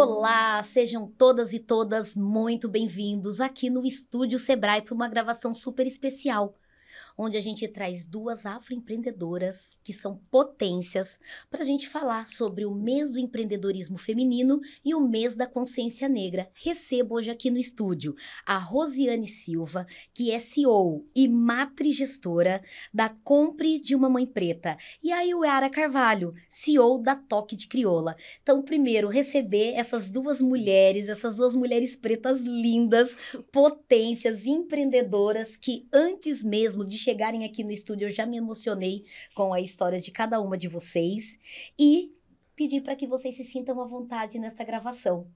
Olá, sejam todas e todas muito bem-vindos aqui no Estúdio Sebrae para uma gravação super especial onde a gente traz duas afroempreendedoras que são potências para a gente falar sobre o mês do empreendedorismo feminino e o mês da consciência negra. Recebo hoje aqui no estúdio a Rosiane Silva, que é CEO e matrigestora da Compre de uma Mãe Preta, e a Iuara Carvalho, CEO da Toque de Crioula. Então, primeiro, receber essas duas mulheres, essas duas mulheres pretas lindas, potências, empreendedoras que antes mesmo de chegarem aqui no estúdio, eu já me emocionei com a história de cada uma de vocês. E pedir para que vocês se sintam à vontade nesta gravação.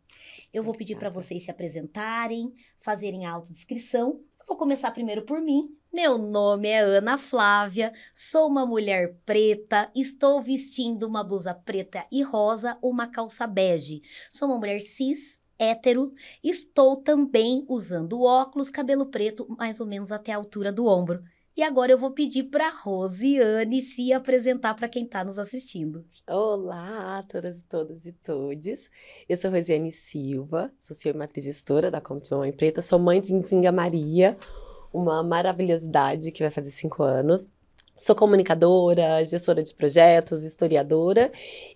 Eu vou pedir para vocês se apresentarem, fazerem a autodescrição. Eu vou começar primeiro por mim. Meu nome é Ana Flávia, sou uma mulher preta, estou vestindo uma blusa preta e rosa, uma calça bege. Sou uma mulher cis, hétero, estou também usando óculos, cabelo preto, mais ou menos até a altura do ombro. E agora eu vou pedir para Rosiane se apresentar para quem está nos assistindo. Olá a todas e todas e todos. Eu sou Rosiane Silva, sou CEO e matriz gestora da Compte Mãe Preta, sou mãe de zinga Maria, uma maravilhosidade que vai fazer cinco anos. Sou comunicadora, gestora de projetos, historiadora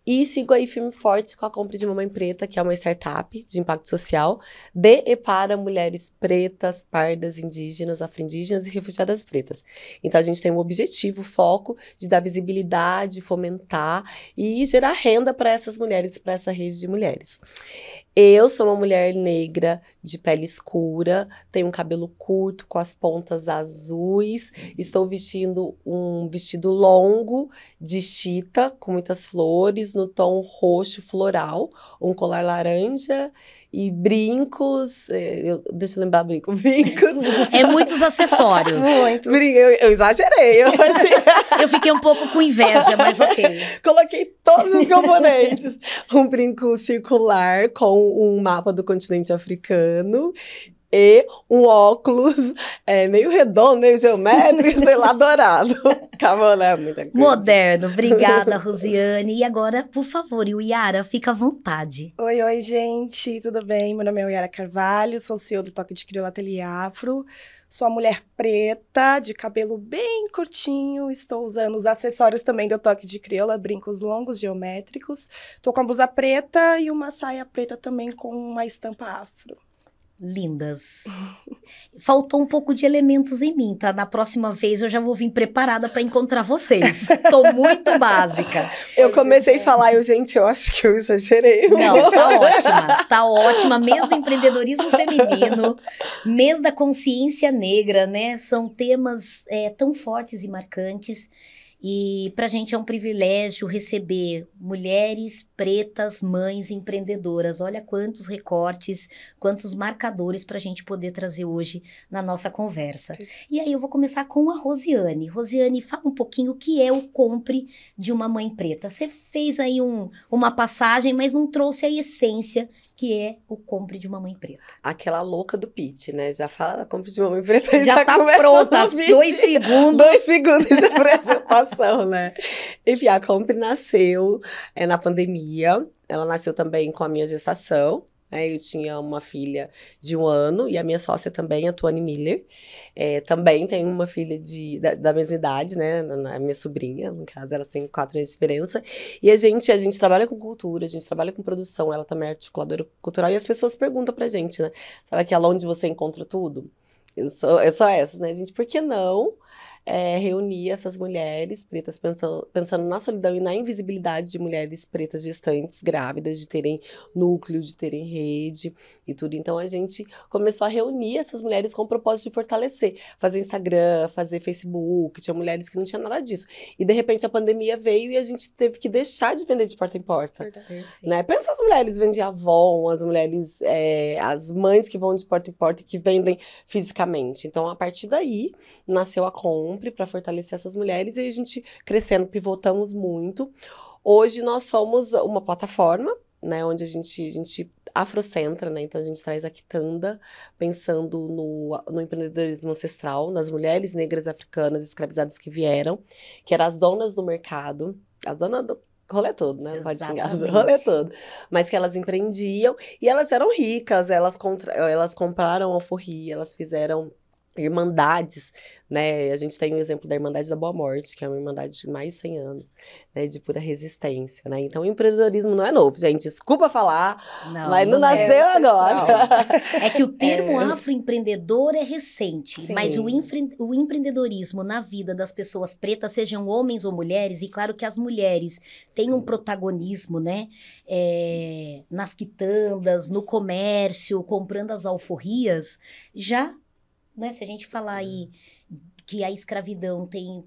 e sigo aí firme forte com a compra de Mamãe Preta, que é uma startup de impacto social de e para mulheres pretas, pardas, indígenas, afro-indígenas e refugiadas pretas. Então a gente tem o um objetivo, foco de dar visibilidade, fomentar e gerar renda para essas mulheres, para essa rede de mulheres. Eu sou uma mulher negra, de pele escura, tenho um cabelo curto com as pontas azuis, estou vestindo um vestido longo de chita com muitas flores no tom roxo floral, um colar laranja e brincos. Eh, eu, deixa eu lembrar, brinco, brincos. É muitos acessórios. Muito. Eu, eu exagerei. Eu, eu, fiquei um pouco com inveja, mas ok. Coloquei todos os componentes. um brinco circular com um mapa do continente africano e um óculos é, meio redondo, meio geométrico, sei lá, dourado. Acabou, né? Muita coisa. Moderno. Obrigada, Rosiane. E agora, por favor, o Yara, fica à vontade. Oi, oi, gente. Tudo bem? Meu nome é Yara Carvalho, sou CEO do Toque de Crioula Ateliê Afro. Sou uma mulher preta, de cabelo bem curtinho. Estou usando os acessórios também do toque de crioula, brincos longos geométricos. Estou com a blusa preta e uma saia preta também com uma estampa afro lindas. Faltou um pouco de elementos em mim, tá? Na próxima vez eu já vou vir preparada para encontrar vocês. Tô muito básica. Eu comecei a falar, eu, gente, eu acho que eu exagerei. Não, tá ótima. Tá ótima. Mês do empreendedorismo feminino, mês da consciência negra, né? São temas é, tão fortes e marcantes e para a gente é um privilégio receber mulheres pretas, mães empreendedoras. Olha quantos recortes, quantos marcadores para a gente poder trazer hoje na nossa conversa. E aí eu vou começar com a Rosiane. Rosiane, fala um pouquinho o que é o compre de uma mãe preta. Você fez aí um, uma passagem, mas não trouxe a essência que é o compre de Mamãe Preta. Aquela louca do Pit, né? Já fala da compre de Mamãe Preta. Já, já tá pronta, dois segundos. dois segundos de apresentação, né? Enfim, a compre nasceu é, na pandemia. Ela nasceu também com a minha gestação. Né? Eu tinha uma filha de um ano e a minha sócia também, a Tuane Miller. É, também tem uma filha de, da, da, mesma idade, né? A minha sobrinha, no caso, ela tem quatro anos de diferença. E a gente, a gente trabalha com cultura, a gente trabalha com produção, ela também é articuladora cultural. E as pessoas perguntam pra gente, né? Sabe aquela onde você encontra tudo? Eu sou, eu sou essa, né, gente? Por que não? é, reunir essas mulheres pretas, pensando, pensando na solidão e na invisibilidade de mulheres pretas gestantes, grávidas, de terem núcleo, de terem rede e tudo. Então a gente começou a reunir essas mulheres com o propósito de fortalecer, fazer Instagram, fazer Facebook. Tinha mulheres que não tinha nada disso. E de repente a pandemia veio e a gente teve que deixar de vender de porta em porta. Né? Pensa as mulheres vendem Avon, as mulheres, é, as mães que vão de porta em porta e que vendem fisicamente. Então a partir daí nasceu a com sempre para fortalecer essas mulheres e a gente crescendo, pivotamos muito. Hoje nós somos uma plataforma, né, onde a gente, a gente afrocentra, né, então a gente traz a quitanda pensando no, no empreendedorismo ancestral, nas mulheres negras africanas escravizadas que vieram, que eram as donas do mercado, as donas do rolê todo, né? Exatamente. Rolê todo. Mas que elas empreendiam e elas eram ricas, elas, contra... elas compraram alforria, elas fizeram irmandades, né? A gente tem o exemplo da Irmandade da Boa Morte, que é uma irmandade de mais de 100 anos, né? De pura resistência, né? Então, o empreendedorismo não é novo, gente. Desculpa falar, não, mas não, não é nasceu é, agora. Não. É que o é. termo é. afroempreendedor é recente, Sim. mas o, infre, o empreendedorismo na vida das pessoas pretas, sejam homens ou mulheres, e claro que as mulheres têm Sim. um protagonismo, né? É, nas quitandas, no comércio, comprando as alforrias, já né, se a gente falar aí uhum. que a escravidão tem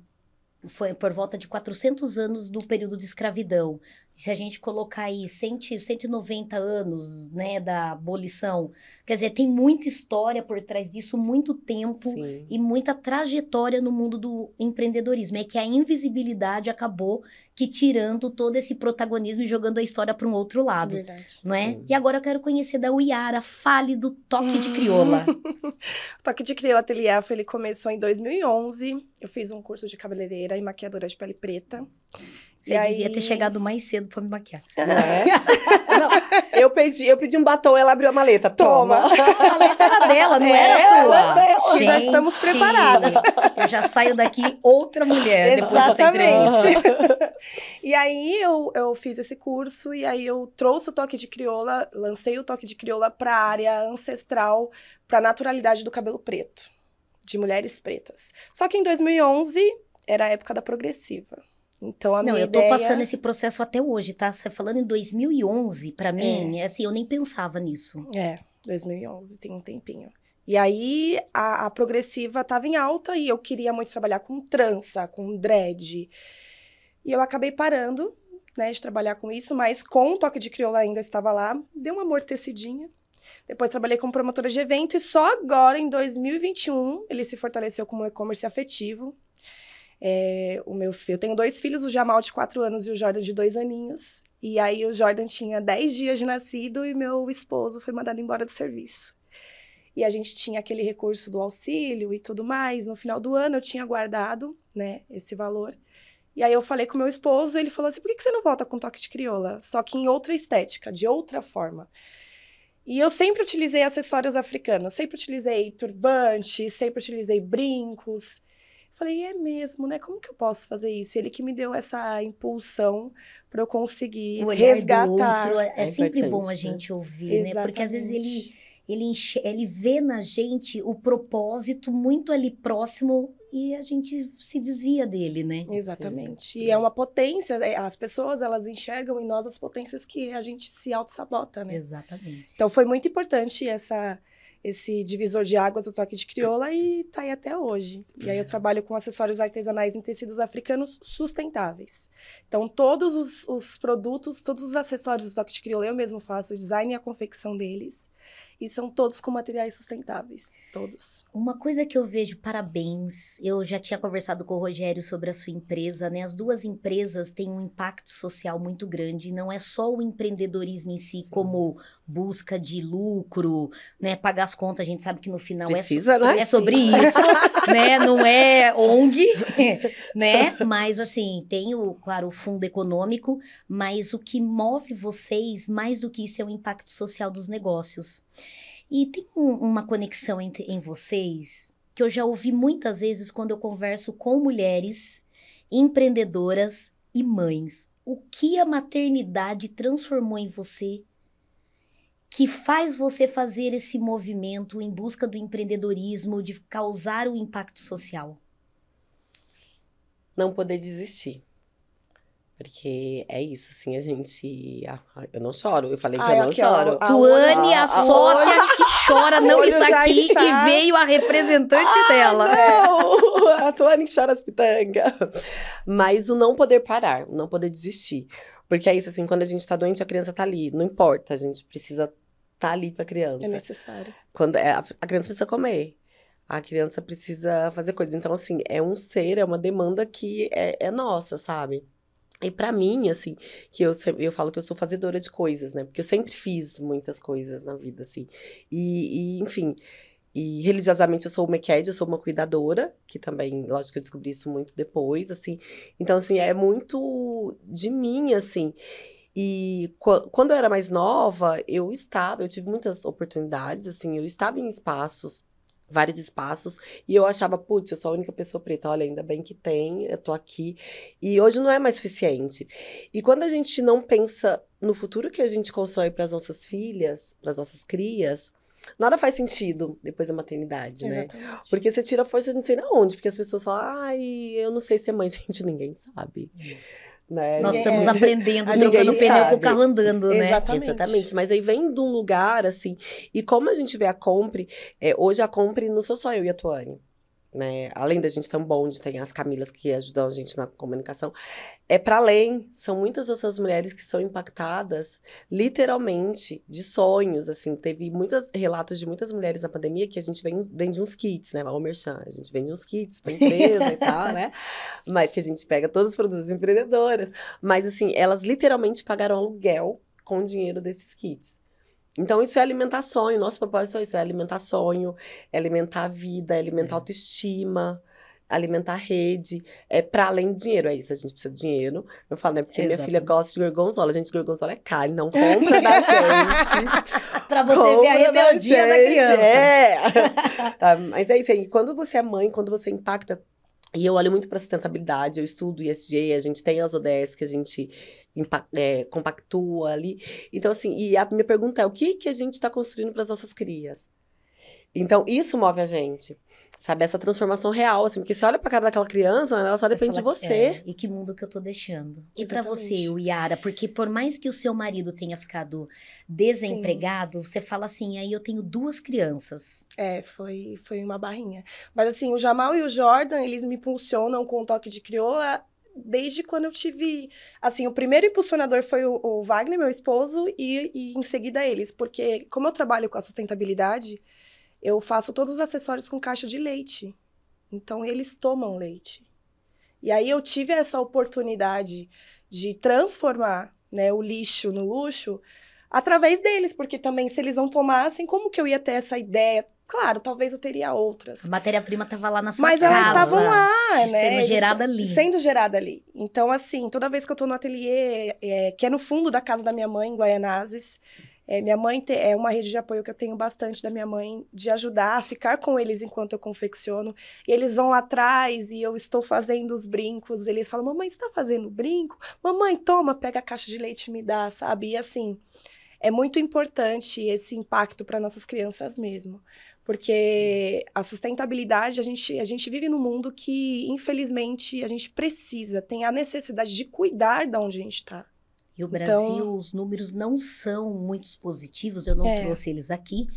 foi por volta de 400 anos do período de escravidão se a gente colocar aí 100, 190 anos né, da abolição, quer dizer, tem muita história por trás disso, muito tempo Sim. e muita trajetória no mundo do empreendedorismo. É que a invisibilidade acabou que tirando todo esse protagonismo e jogando a história para um outro lado. Verdade. Né? E agora eu quero conhecer da Uiara, fale do Toque de Crioula. o Toque de Crioula Ateliê Afro, ele começou em 2011. Eu fiz um curso de cabeleireira e maquiadora de pele preta. Você e devia aí... ter chegado mais cedo pra me maquiar. É. Não é? não, eu, pedi, eu pedi um batom, ela abriu a maleta. Toma! A maleta era dela, não é era ela, sua. Ela, Gente, já estamos preparadas. Eu já saio daqui outra mulher depois dessa entrevista. e aí eu, eu fiz esse curso e aí eu trouxe o toque de crioula, lancei o toque de crioula pra área ancestral, pra naturalidade do cabelo preto, de mulheres pretas. Só que em 2011 era a época da progressiva. Então, a não, minha eu tô ideia... passando esse processo até hoje, tá? Você falando em 2011, para é. mim, é. assim, eu nem pensava nisso. É, 2011, tem um tempinho. E aí, a, a progressiva tava em alta e eu queria muito trabalhar com trança, com dread. E eu acabei parando, né, de trabalhar com isso, mas com o toque de crioula ainda estava lá. Deu uma amortecidinha. Depois trabalhei como promotora de evento e só agora, em 2021, ele se fortaleceu como e-commerce afetivo. É, o meu filho, eu tenho dois filhos, o Jamal de quatro anos e o Jordan de dois aninhos. E aí o Jordan tinha dez dias de nascido e meu esposo foi mandado embora do serviço. E a gente tinha aquele recurso do auxílio e tudo mais. No final do ano eu tinha guardado, né, esse valor. E aí eu falei com meu esposo, ele falou assim: por que você não volta com toque de crioula? Só que em outra estética, de outra forma. E eu sempre utilizei acessórios africanos, sempre utilizei turbante, sempre utilizei brincos. Falei, é mesmo, né? Como que eu posso fazer isso? Ele que me deu essa impulsão para eu conseguir resgatar. Outro, é, é, é sempre bom a né? gente ouvir, Exatamente. né? Porque às vezes ele ele, enche, ele vê na gente o propósito muito ali próximo e a gente se desvia dele, né? Exatamente. E é uma potência, é, as pessoas elas enxergam em nós as potências que a gente se auto-sabota, né? Exatamente. Então foi muito importante essa esse divisor de águas, o toque de crioula, e tá aí até hoje. E aí eu trabalho com acessórios artesanais em tecidos africanos sustentáveis. Então, todos os, os produtos, todos os acessórios do toque de crioula, eu mesmo faço o design e a confecção deles. E são todos com materiais sustentáveis, todos. Uma coisa que eu vejo, parabéns, eu já tinha conversado com o Rogério sobre a sua empresa, né? As duas empresas têm um impacto social muito grande, não é só o empreendedorismo em si, Sim. como busca de lucro, né? Pagar as contas, a gente sabe que no final Precisa, é, so né? é sobre isso, né? Não é ONG, né? Mas assim, tem o, claro, o fundo econômico, mas o que move vocês, mais do que isso, é o impacto social dos negócios. E tem um, uma conexão entre, em vocês que eu já ouvi muitas vezes quando eu converso com mulheres empreendedoras e mães. O que a maternidade transformou em você que faz você fazer esse movimento em busca do empreendedorismo, de causar o um impacto social? Não poder desistir. Porque é isso, assim, a gente. Ah, ah eu não choro, eu falei que Ai, eu não aqui, choro. A Tuane, a, a, a sócia que chora, não está aqui está. e veio a representante ah, dela. Não! a Tuane que chora as pitangas. Mas o não poder parar, o não poder desistir. Porque é isso, assim, quando a gente está doente, a criança está ali. Não importa, a gente precisa tá ali para a criança. É necessário. Quando é, a, a criança precisa comer. A criança precisa fazer coisas. Então, assim, é um ser, é uma demanda que é, é nossa, sabe? E para mim, assim, que eu, eu falo que eu sou fazedora de coisas, né? Porque eu sempre fiz muitas coisas na vida, assim. E, e enfim. E religiosamente eu sou uma ECAD, eu sou uma cuidadora, que também, lógico que eu descobri isso muito depois, assim. Então, assim, é muito de mim, assim. E quando eu era mais nova, eu estava, eu tive muitas oportunidades, assim, eu estava em espaços vários espaços. E eu achava, putz, eu sou a única pessoa preta. Olha, ainda bem que tem, eu tô aqui. E hoje não é mais suficiente. E quando a gente não pensa no futuro que a gente constrói para as nossas filhas, para as nossas crias, nada faz sentido depois da maternidade, né? Exatamente. né? Porque você tira a força de não sei de onde, porque as pessoas falam, ai, eu não sei ser mãe, gente, ninguém sabe. Uhum. Né? Nós estamos é. aprendendo, jogando pneu com o carro andando, né? Exatamente. Exatamente. Mas aí vem de um lugar, assim... E como a gente vê a Compre... É, hoje a Compre não sou só eu e a Tuane. Né? Além da gente ter bom de tem as Camilas que ajudam a gente na comunicação. É para além, são muitas outras mulheres que são impactadas literalmente de sonhos, assim. Teve muitos relatos de muitas mulheres na pandemia que a gente vem, vende uns kits, né? O Merchan, a gente vende uns kits pra empresa e tal, né? Mas que a gente pega todos os produtos empreendedoras. Mas, assim, elas literalmente pagaram aluguel com o dinheiro desses kits. Então, isso é alimentar sonho. Nosso propósito é isso: é alimentar sonho, é alimentar a vida, é alimentar é. autoestima, alimentar rede. É para além de dinheiro, é isso. A gente precisa de dinheiro. Eu falo, né? Porque minha filha gosta de gorgonzola. Gente, gorgonzola é caro, não compra da gente. pra você compra ver a rebeldia da, da criança. É. tá, mas é isso aí. Quando você é mãe, quando você impacta e eu olho muito para sustentabilidade, eu estudo ISG, a gente tem as ODS que a gente é, compactua ali. Então, assim, e a minha pergunta é: o que, que a gente está construindo para as nossas crias? Então, isso move a gente. Sabe, essa transformação real, assim, porque você olha pra cara daquela criança, ela só você depende fala, de você. É, e que mundo que eu tô deixando. E para você, o Yara, porque por mais que o seu marido tenha ficado desempregado, Sim. você fala assim, aí eu tenho duas crianças. É, foi, foi uma barrinha. Mas assim, o Jamal e o Jordan, eles me impulsionam com o toque de crioula desde quando eu tive. Assim, o primeiro impulsionador foi o, o Wagner, meu esposo, e, e, em seguida eles, porque como eu trabalho com a sustentabilidade, eu faço todos os acessórios com caixa de leite. Então eles tomam leite. E aí eu tive essa oportunidade de transformar né, o lixo no luxo através deles, porque também se eles não tomassem, como que eu ia ter essa ideia? Claro, talvez eu teria outras. A matéria-prima estava lá na sua Mas casa. Mas elas estavam lá, né? Sendo gerada ali. Sendo gerada ali. Então, assim, toda vez que eu estou no ateliê, é, que é no fundo da casa da minha mãe, em Guaianazes, é, minha mãe te, é uma rede de apoio que eu tenho bastante da minha mãe, de ajudar a ficar com eles enquanto eu confecciono. E eles vão lá atrás e eu estou fazendo os brincos. Eles falam: Mamãe, está fazendo brinco? Mamãe, toma, pega a caixa de leite e me dá, sabe? E assim, é muito importante esse impacto para nossas crianças mesmo. Porque a sustentabilidade, a gente, a gente vive num mundo que, infelizmente, a gente precisa, tem a necessidade de cuidar de onde a gente está. E o então Brasil, então, os números não são muito positivos, eu não é. trouxe eles aqui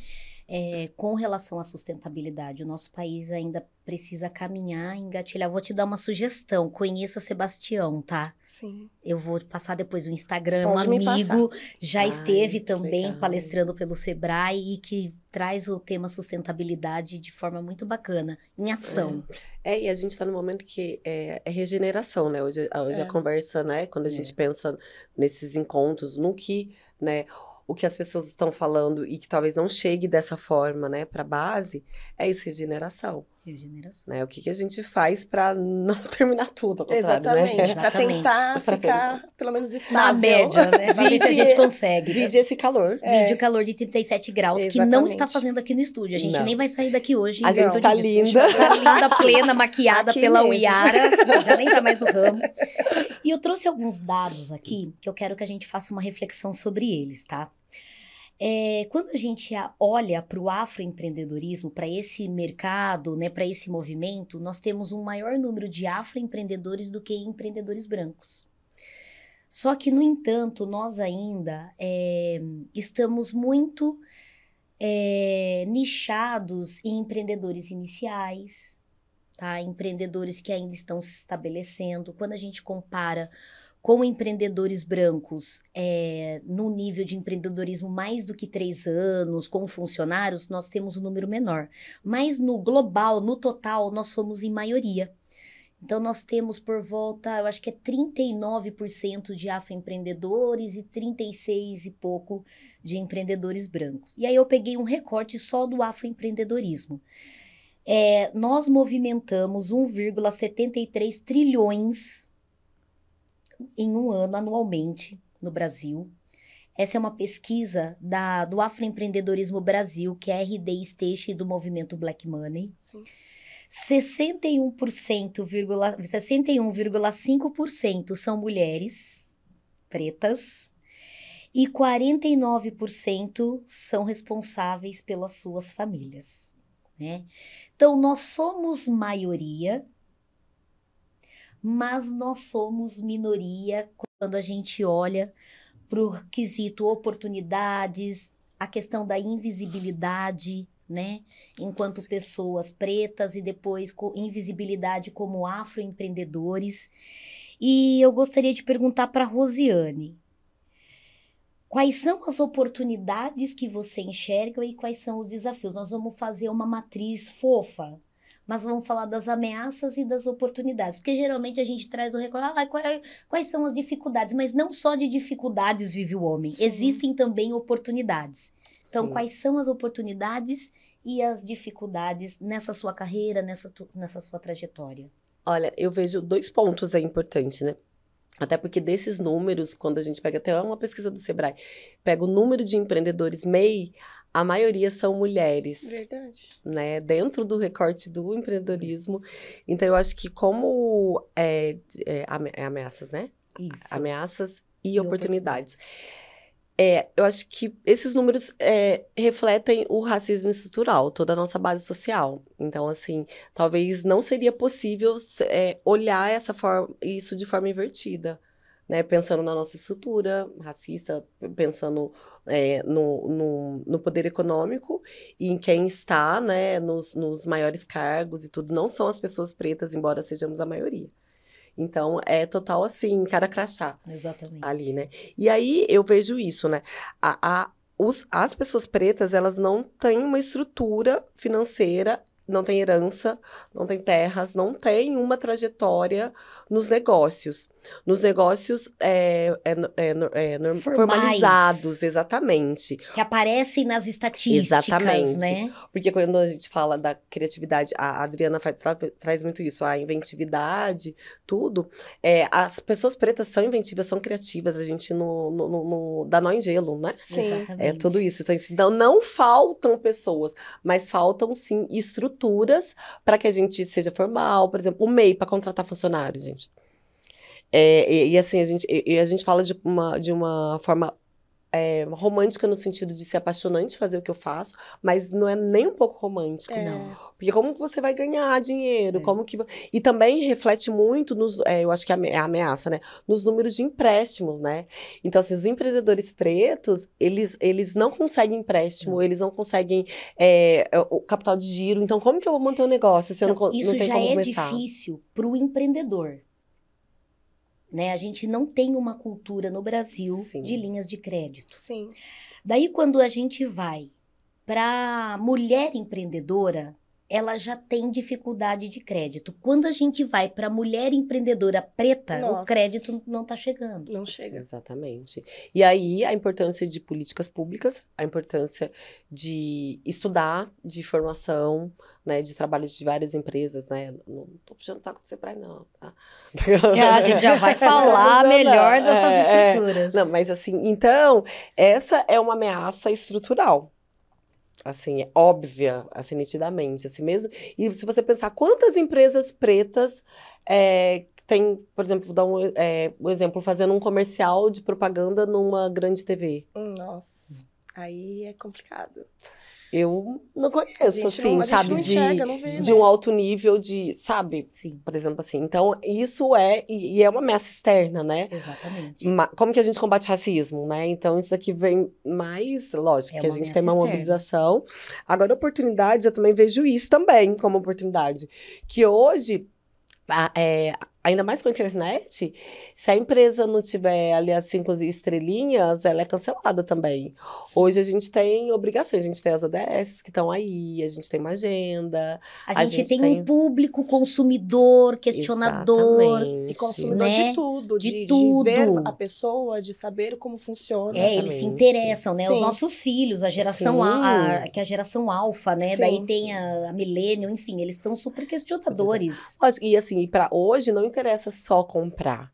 é, com relação à sustentabilidade. O nosso país ainda precisa caminhar, engatilhar. Vou te dar uma sugestão. Conheça Sebastião, tá? Sim. Eu vou passar depois o Instagram. Pode um amigo já Ai, esteve também legal. palestrando pelo Sebrae e que traz o tema sustentabilidade de forma muito bacana, em ação. É, é e a gente está no momento que é, é, regeneração, né? Hoje, hoje a é. conversa, né? Quando a é. gente pensa nesses encontros, no que, né? o que as pessoas estão falando e que talvez não chegue dessa forma, né, para base, é isso, regeneração. Regeneração. Né? O que, que a gente faz para não terminar tudo, ao né? Exatamente, né? para tentar ficar pelo menos estável. Na média, né? Vide, se a gente consegue. Vide esse calor. É. Vide o calor de 37 graus, Exatamente. que não está fazendo aqui no estúdio. A gente não. nem vai sair daqui hoje. A gente está linda. Tá linda, plena, maquiada aqui pela Uiara. Já nem tá mais no ramo. E eu trouxe alguns dados aqui que eu quero que a gente faça uma reflexão sobre eles, tá? É, quando a gente olha para o afroempreendedorismo, para esse mercado, né, para esse movimento, nós temos um maior número de afroempreendedores do que empreendedores brancos. Só que, no entanto, nós ainda é, estamos muito é, nichados em empreendedores iniciais, tá? empreendedores que ainda estão se estabelecendo. Quando a gente compara com empreendedores brancos é, eh, no nível de empreendedorismo mais do que três anos, com funcionários, nós temos um número menor. Mas no global, no total, nós somos em maioria. Então, nós temos por volta, eu acho que é 39% de afroempreendedores e 36 e pouco de empreendedores brancos. E aí eu peguei um recorte só do afroempreendedorismo. É, nós movimentamos 1,73 trilhões em um ano anualmente no Brasil. Essa é uma pesquisa da, do Afroempreendedorismo Brasil, que é RD Station do movimento Black Money. Sim. 61,5% são mulheres pretas e 49% são responsáveis pelas suas famílias. Né? Então, nós somos maioria mas nós somos minoria quando a gente olha para o quesito oportunidades, a questão da invisibilidade, né? Enquanto Sim. pessoas pretas e depois com invisibilidade como afroempreendedores. E eu gostaria de perguntar para Rosiane. Quais são as oportunidades que você enxerga e quais são os desafios? Nós vamos fazer uma matriz fofa, mas vamos falar das ameaças e das oportunidades. Porque geralmente a gente traz o recorde, ah, quais, é, quais são as dificuldades? Mas não só de dificuldades vive o homem, Sim. existem também oportunidades. Então, Sim. quais são as oportunidades e as dificuldades nessa sua carreira, nessa, tu, nessa sua trajetória? Olha, eu vejo dois pontos é importantes, né? Até porque desses números, quando a gente pega até uma pesquisa do Sebrae, pega o número de empreendedores MEI, a maioria são mulheres. Verdade. Né, dentro do recorte do empreendedorismo. Então, eu acho que como é, é, é ameaças, né? Isso. Ameaças e, e oportunidades. oportunidades. É, eu acho que esses números é, refletem o racismo estrutural, toda a nossa base social. Então, assim, talvez não seria possível é, olhar essa forma, isso de forma invertida né, pensando na nossa estrutura racista, pensando é, no, no, no, poder econômico e em quem está né, nos, nos maiores cargos e tudo, não são as pessoas pretas, embora sejamos a maioria. Então, é total assim, cara crachá. Exatamente. Ali, né? E aí eu vejo isso, né? A, a, os, as pessoas pretas, elas não têm uma estrutura financeira não tem herança, não tem terras, não tem uma trajetória nos negócios. Nos negócios é, é, é, é formalizados, exatamente. Que aparecem nas estatísticas, exatamente. né? Porque quando a gente fala da criatividade, a Adriana faz, tra, traz muito isso, a inventividade, tudo. É, as pessoas pretas são inventivas, são criativas, a gente no, no, no, dá nó em gelo, né? Sim. Exatamente. É tudo isso. Então, assim, não faltam pessoas, mas faltam sim estruturas estruturas para que a gente seja formal, por exemplo, o MEI para contratar funcionário, gente. É, e, e, assim, a gente, e, a gente fala de uma, de uma forma é, romântica no sentido de ser apaixonante fazer o que eu faço, mas não é nem um pouco romântico. É. Não. Porque como você vai ganhar dinheiro? É. Como que e também reflete muito nos, eh, eu acho que é, é a ameaça, né? Nos números de empréstimos, né? Então, se assim, os empreendedores pretos, eles, eles não conseguem empréstimo, não. eles não conseguem eh, o capital de giro. Então, como que eu vou manter o um negócio se eu então, não, não, não tenho como é começar? Isso já é difícil para o empreendedor. Né? A gente não tem uma cultura no Brasil Sim. de linhas de crédito. Sim. Daí, quando a gente vai para mulher empreendedora, ela já tem dificuldade de crédito. Quando a gente vai para mulher empreendedora preta, Nossa. o crédito não está chegando. Não chega. Exatamente. E aí a importância de políticas públicas, a importância de estudar, de formação, né, de trabalho de várias empresas, né? Não tô puxando o saco do Sebrae, não, tá? É, a gente já vai falar melhor dessas é, é. estruturas. É. Não, mas assim, então, essa é uma ameaça estrutural assim, é óbvia, assim, nitidamente, assim mesmo. E se você pensar quantas empresas pretas é, tem, por exemplo, vou dar um, é, um exemplo, fazendo um comercial de propaganda numa grande TV. Hum, nossa, aí é complicado eu não conheço, gente, assim, não, sabe? de, vê, de né? um alto nível de, sabe? Sim. Por exemplo, assim. Então, isso é, e, e é uma ameaça externa, né? Exatamente. Ma, como que a gente combate racismo, né? Então, isso aqui vem mais, lógico, é que a gente tem uma externa. mobilização. Agora, oportunidades, eu também vejo isso também como oportunidade. Que hoje, a, é, ainda mais com a internet, se a empresa não tiver ali as cinco estrelinhas, ela é cancelada também. Sim. Hoje a gente tem obrigações, a gente tem as ODS que estão aí, a gente tem uma agenda. A, a gente, gente, tem, tem um público consumidor, questionador. Exatamente. E consumidor né? de tudo, de, de, tudo. de ver a pessoa, de saber como funciona. É, Exatamente. eles se interessam, né? Sim. Os nossos filhos, a geração a, a, que é a geração alfa, né? Sim. Daí tem a, a milênio, enfim, eles estão super questionadores. E assim, para hoje não interessa só comprar.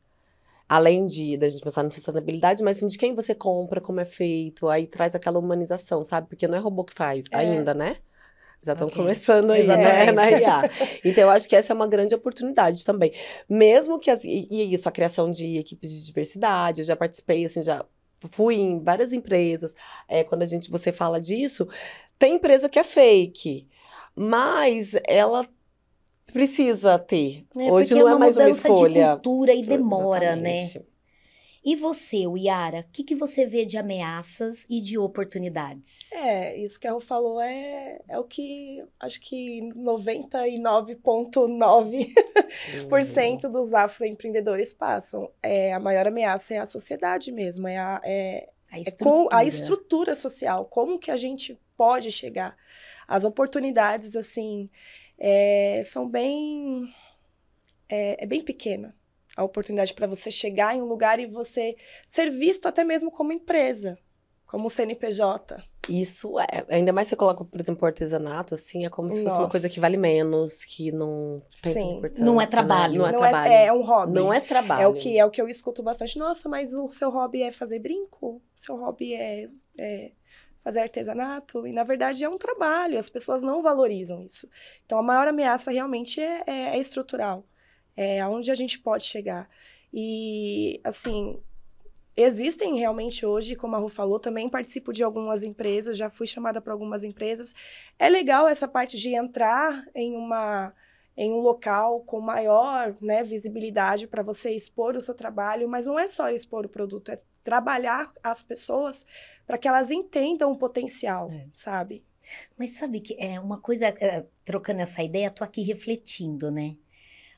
Além de da gente pensar na sustentabilidade, mas assim, de quem você compra, como é feito, aí traz aquela humanização, sabe? Porque não é robô que faz é. ainda, né? Já estão okay. começando aí, né, na IA. Então, eu acho que essa é uma grande oportunidade também. Mesmo que, as, e, e é isso, a criação de equipes de diversidade, eu já participei, assim, já fui em várias empresas. É, quando a gente, você fala disso, tem empresa que é fake, mas ela precisa ter. É, Hoje não é, é mais uma escolha. É cultura e demora, né? Exatamente. né? E você, o Yara, o que, que você vê de ameaças e de oportunidades? É, isso que ela falou é, é o que acho que 99,9% uhum. dos afroempreendedores passam. É, a maior ameaça é a sociedade mesmo, é a, é, a, é estrutura. É com, a estrutura social, como que a gente pode chegar. As oportunidades, assim, é, são bem. É, é bem pequena a oportunidade para você chegar em um lugar e você ser visto até mesmo como empresa, como CNPJ. Isso é, ainda mais se você coloca, por exemplo, o artesanato, assim, é como se Nossa. fosse uma coisa que vale menos, que não tem Sim. Não é né? trabalho. Né? Não, é, não é, trabalho. É, é, um hobby. Não é trabalho. É o que é o que eu escuto bastante. Nossa, mas o seu hobby é fazer brinco? O seu hobby é, é fazer artesanato, e na verdade é um trabalho, as pessoas não valorizam isso. Então a maior ameaça realmente é, é, é, estrutural, é aonde a gente pode chegar. E assim, existem realmente hoje, como a Ru falou, também participo de algumas empresas, já fui chamada para algumas empresas. É legal essa parte de entrar em uma em um local com maior né, visibilidade para você expor o seu trabalho, mas não é só expor o produto, é trabalhar as pessoas para que elas entendam o potencial, é. sabe? Mas sabe que é uma coisa, é, trocando essa ideia, tô aqui refletindo, né?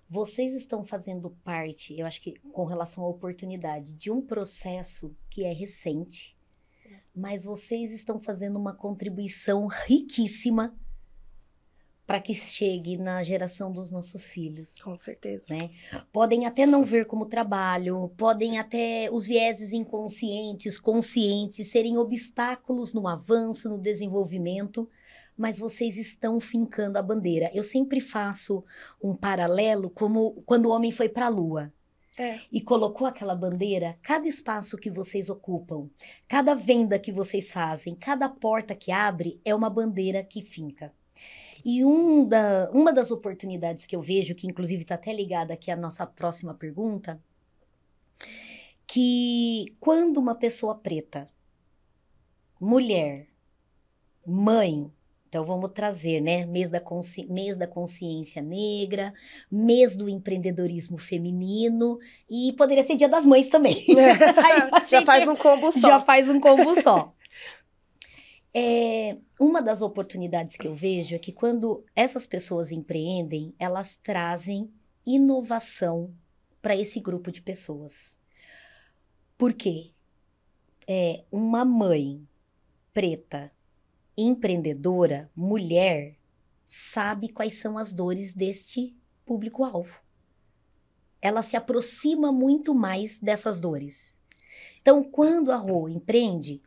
Vocês estão fazendo parte, eu acho que com relação à oportunidade, de um processo que é recente, é. mas vocês estão fazendo uma contribuição riquíssima para que chegue na geração dos nossos filhos. Com certeza. Né? Podem até não ver como trabalho, podem até os vieses inconscientes, conscientes, serem obstáculos no avanço, no desenvolvimento, mas vocês estão fincando a bandeira. Eu sempre faço um paralelo como quando o homem foi para a lua. É. E colocou aquela bandeira, cada espaço que vocês ocupam, cada venda que vocês fazem, cada porta que abre é uma bandeira que finca. E um da, uma das oportunidades que eu vejo, que inclusive está até ligada aqui à nossa próxima pergunta, que quando uma pessoa preta, mulher, mãe, então vamos trazer, né? Mês da, consci... mês da consciência negra, mês do empreendedorismo feminino e poderia ser dia das mães também. É. já faz um combo só. Já faz um combo só. É, uma das oportunidades que eu vejo é que quando essas pessoas empreendem, elas trazem inovação para esse grupo de pessoas. Por quê? É, uma mãe preta, empreendedora, mulher, sabe quais são as dores deste público-alvo. Ela se aproxima muito mais dessas dores. Então, quando a Rô empreende,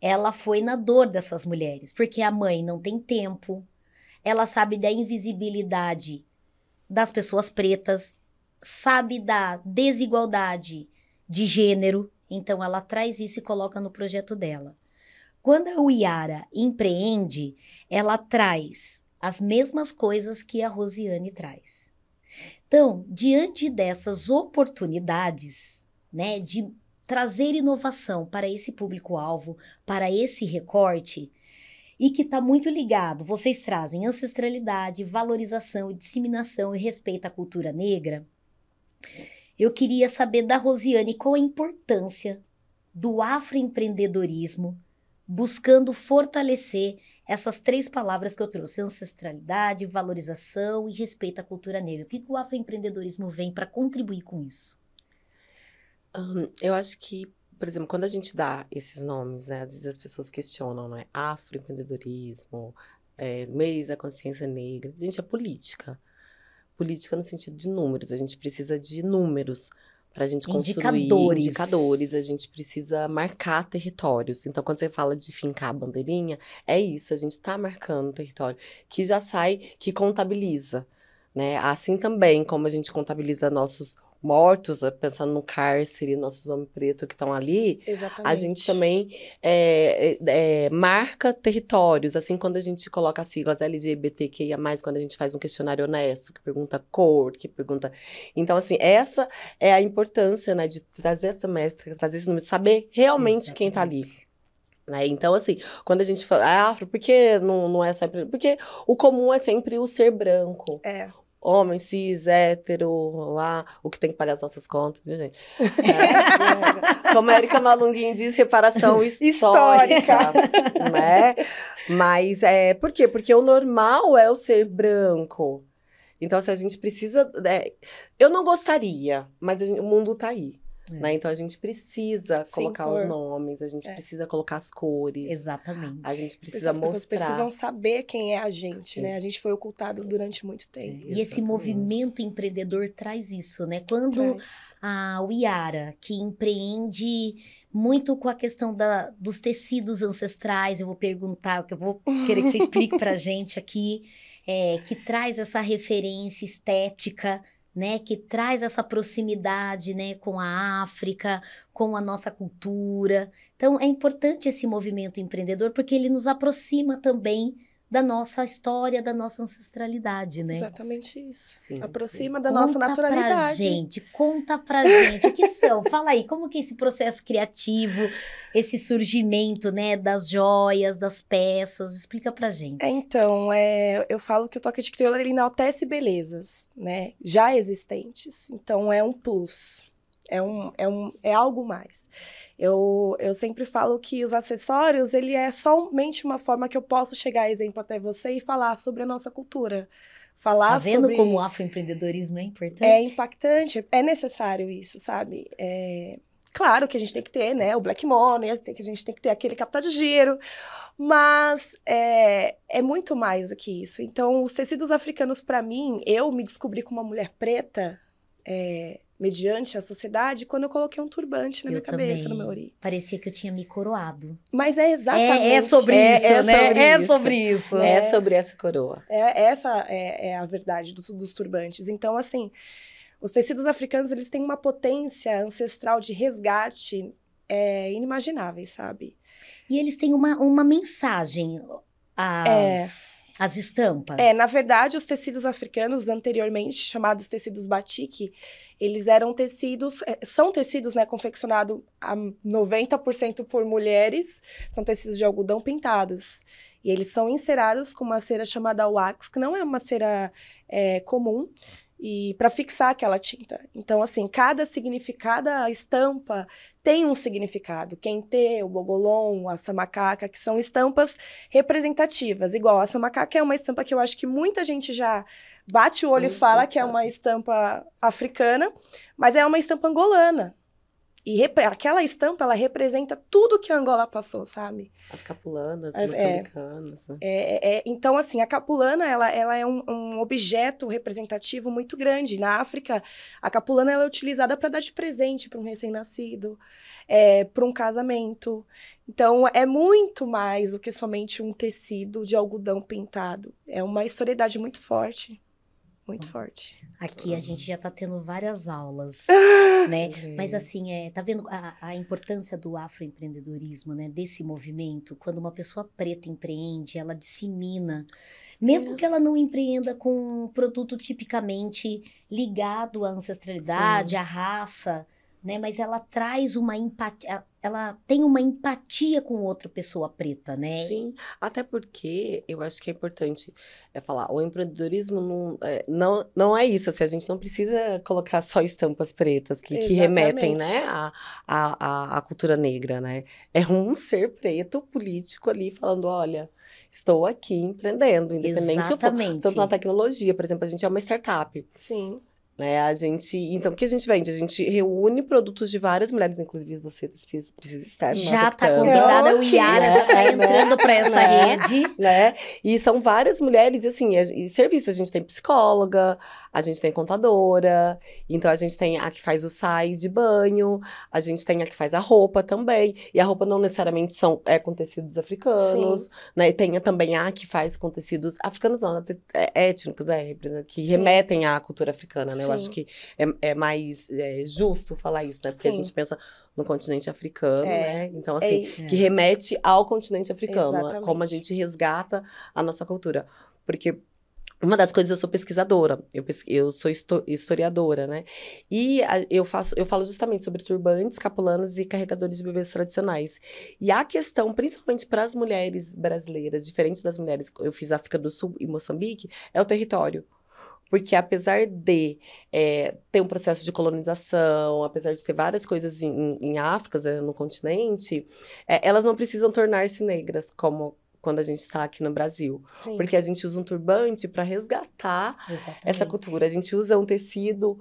ela foi na dor dessas mulheres, porque a mãe não tem tempo, ela sabe da invisibilidade das pessoas pretas, sabe da desigualdade de gênero, então ela traz isso e coloca no projeto dela. Quando a Uiara empreende, ela traz as mesmas coisas que a Rosiane traz. Então, diante dessas oportunidades, né, de trazer inovação para esse público-alvo, para esse recorte, e que está muito ligado. Vocês trazem ancestralidade, valorização, disseminação e respeito à cultura negra. Eu queria saber da Rosiane qual a importância do afroempreendedorismo buscando fortalecer essas três palavras que eu trouxe: ancestralidade, valorização e respeito à cultura negra. O que, que o afroempreendedorismo vem para contribuir com isso? eu acho que, por exemplo, quando a gente dá esses nomes, né? Às vezes as pessoas questionam, é? Afroempreendedorismo, é, mês da consciência negra. Gente, é política. Política no sentido de números. A gente precisa de números para a gente indicadores. construir indicadores, a gente precisa marcar territórios. Então, quando você fala de fincar a bandeirinha, é isso, a gente está marcando território que já sai, que contabiliza. Né? Assim também como a gente contabiliza nossos mortos, eh, pensando no cárcere, nossos homens pretos que estão ali, Exatamente. a gente também é, é, marca territórios. Assim, quando a gente coloca as siglas LGBTQIA, quando a gente faz um questionário honesto, que pergunta cor, que pergunta. Então, assim, essa é a importância né, de trazer essa métrica, trazer esse número, saber realmente tá Exatamente. quem está ali. Né? Então, assim, quando a gente fala ah, por que não, não é sempre. Porque o comum é sempre o ser branco. É homem, cis, hétero, lá, o que tem que pagar as nossas contas, viu, gente? É, como a Erika Malunguin diz, reparação histórica. histórica. Né? Mas é, por quê? Porque o normal é o ser branco. Então, se a gente precisa. É, eu não gostaria, mas gente, o mundo tá aí. Né? É. Né? Então a gente precisa Sim, colocar os nomes, a gente é. precisa colocar as cores. Exatamente. A gente precisa mostrar. As pessoas precisam saber quem é a gente, né? é. né? A gente foi ocultado durante muito é, tempo. e esse movimento empreendedor traz isso, né? Quando traz. a Uiara que empreende muito com a questão da, dos tecidos ancestrais, eu vou perguntar, eu vou querer que você explique pra gente aqui, é, que traz essa referência estética né, que traz essa proximidade, né, com a África, com a nossa cultura. Então é importante esse movimento empreendedor porque ele nos aproxima também da nossa história, da nossa ancestralidade, né? Exatamente isso. Sim, Aproxima sim. da conta nossa naturalidade. Conta Pra gente, conta pra gente o que são. Fala aí, como que é esse processo criativo, esse surgimento, né, das joias, das peças, explica pra gente. É, então, é, eu falo que o toque de crioula ele enaltece belezas, né, já existentes. Então é um plus é, um, é, um, é algo mais. Eu, eu sempre falo que os acessórios, ele é somente uma forma que eu posso chegar, exemplo, até você e falar sobre a nossa cultura. Falar tá vendo sobre... como o afroempreendedorismo é importante? É impactante, é necessário isso, sabe? É... Claro que a gente tem que ter, né, o black money, que a gente tem que ter aquele capital de giro, mas é, é muito mais do que isso. Então, os tecidos africanos, para mim, eu me descobri como uma mulher preta, é, mediante a sociedade quando eu coloquei um turbante na eu minha também. cabeça, no meu orelha. Parecia que eu tinha me coroado. Mas é exatamente. É, é sobre é, isso, é, né? Sobre é isso. sobre isso. É, é sobre essa coroa. É, essa é, é, a verdade do, dos turbantes. Então, assim, os tecidos africanos, eles têm uma potência ancestral de resgate é, inimaginável sabe? E eles têm uma, uma mensagem as, é, as estampas. É, na verdade, os tecidos africanos, anteriormente chamados tecidos batik, eles eram tecidos, é, são tecidos, né, confeccionados a 90% por mulheres, são tecidos de algodão pintados. E eles são encerados com uma cera chamada wax, que não é uma cera é, comum, e para fixar aquela tinta. Então, assim, cada significada estampa tem um significado. Quem tem o bogolom, a samacaca, que são estampas representativas. Igual a samacaca é uma estampa que eu acho que muita gente já bate o olho Muito e hum, fala é que é uma estampa africana, mas é uma estampa angolana. E aquela estampa, ela representa tudo que a Angola passou, sabe? As capulanas, as moçambicanas. É, né? É, é, é, então, assim, a capulana, ela, ela é um, um, objeto representativo muito grande. Na África, a capulana ela é utilizada para dar de presente para um recém-nascido, é, para um casamento. Então, é muito mais do que somente um tecido de algodão pintado. É uma historiedade muito forte muito hum. forte. Aqui a gente já está tendo várias aulas, ah! né? Uhum. Mas assim, é, tá vendo a, a importância do afroempreendedorismo, né? Desse movimento, quando uma pessoa preta empreende, ela dissemina mesmo é. que ela não empreenda com um produto tipicamente ligado à ancestralidade, Sim. à raça, né? Mas ela traz uma empatia, ela tem uma empatia com outra pessoa preta, né? Sim, até porque eu acho que é importante é falar, o empreendedorismo não é, não, não é isso, assim, a gente não precisa colocar só estampas pretas que, que remetem, né, à a, a, cultura negra, né? É um ser preto político ali falando, olha, estou aqui empreendendo, independente Exatamente. eu tanto na tecnologia, por exemplo, a gente é uma startup. Sim. Né? A gente, então, o que a gente vende? A gente reúne produtos de várias mulheres, inclusive você precisa estar no Já está convidada, o Iara já está entrando para essa né? rede. Né? E são várias mulheres, e assim, e a gente tem psicóloga, a gente tem contadora, então a gente tem a que faz o sai de banho, a gente tem a que faz a roupa também, e a roupa não necessariamente são, é com tecidos africanos, Sim. né? E tem também a que faz com tecidos africanos, não, é, é, é, étnicos, é, que remetem à cultura africana, né? Eu acho que é, é mais é, justo falar isso, né? Porque Sim. a gente pensa no continente africano, é. né? Então, assim, é. que remete ao continente africano, Exatamente. como a gente resgata a nossa cultura. Porque uma das coisas, eu sou pesquisadora, eu, pesqu... eu sou historiadora, né? E eu, faço, eu falo justamente sobre turbantes, capulanos e carregadores de bebês tradicionais. E a questão, principalmente para as mulheres brasileiras, diferente das mulheres, eu fiz África do Sul e Moçambique, é o território. Porque apesar de é, ter um processo de colonização, apesar de ter várias coisas em, em África, né, no continente, é, elas não precisam tornar-se negras, como quando a gente está aqui no Brasil. Sim. Porque a gente usa um turbante para resgatar Exatamente. essa cultura. A gente usa um tecido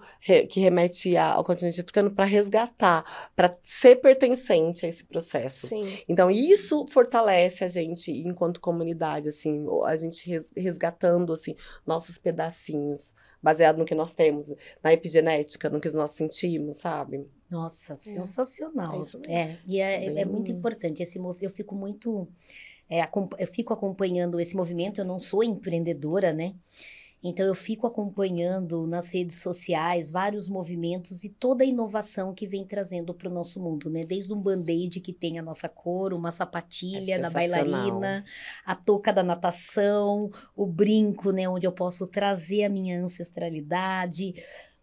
que remete ao continente africano para resgatar, para ser pertencente a esse processo. Sim. Então, isso fortalece a gente enquanto comunidade, assim, a gente resgatando assim nossos pedacinhos, baseado no que nós temos, na epigenética, no que nós sentimos, sabe? Nossa, é. sensacional. É, isso mesmo. é e é, é, é Bem... é muito importante esse eu fico muito é, eu fico acompanhando esse movimento, eu não sou empreendedora, né? Então eu fico acompanhando nas redes sociais vários movimentos e toda a inovação que vem trazendo para o nosso mundo, né? Desde um band-aid que tem a nossa cor, uma sapatilha é da bailarina, a touca da natação, o brinco, né? Onde eu posso trazer a minha ancestralidade.